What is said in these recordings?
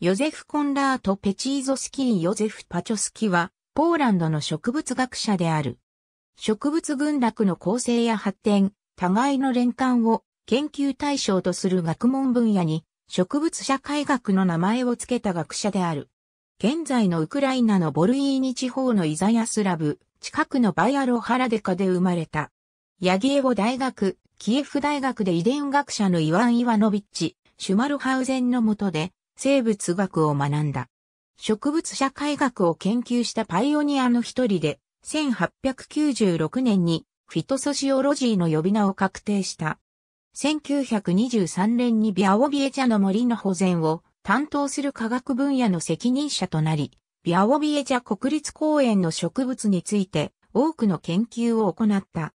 ヨゼフ・コンラート・ペチーゾスキー・ヨゼフ・パチョスキは、ポーランドの植物学者である。植物群落の構成や発展、互いの連関を研究対象とする学問分野に、植物社会学の名前を付けた学者である。現在のウクライナのボルイーニ地方のイザヤスラブ、近くのバヤロハラデカで生まれた。ヤギエボ大学、キエフ大学で遺伝学者のイワン・イワノビッチ、シュマルハウゼンの下で、生物学を学んだ。植物社会学を研究したパイオニアの一人で、1896年にフィトソシオロジーの呼び名を確定した。1923年にビアオビエ茶の森の保全を担当する科学分野の責任者となり、ビアオビエ茶国立公園の植物について多くの研究を行った。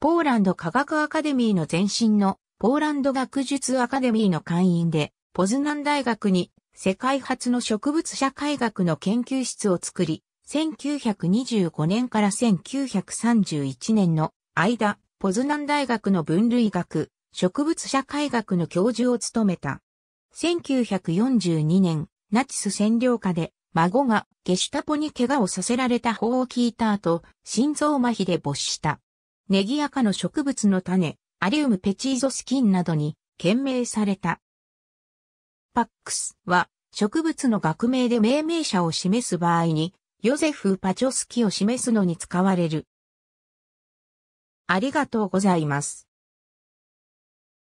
ポーランド科学アカデミーの前身のポーランド学術アカデミーの会員で、ポズナン大学に世界初の植物社会学の研究室を作り、1925年から1931年の間、ポズナン大学の分類学、植物社会学の教授を務めた。1942年、ナチス占領下で孫がゲシュタポに怪我をさせられた法を聞いた後、心臓麻痺で没した。ネギア科の植物の種、アリウムペチーゾスキンなどに、懸命された。パックスは植物の学名で命名者を示す場合に、ヨゼフ・パチョスキを示すのに使われる。ありがとうございます。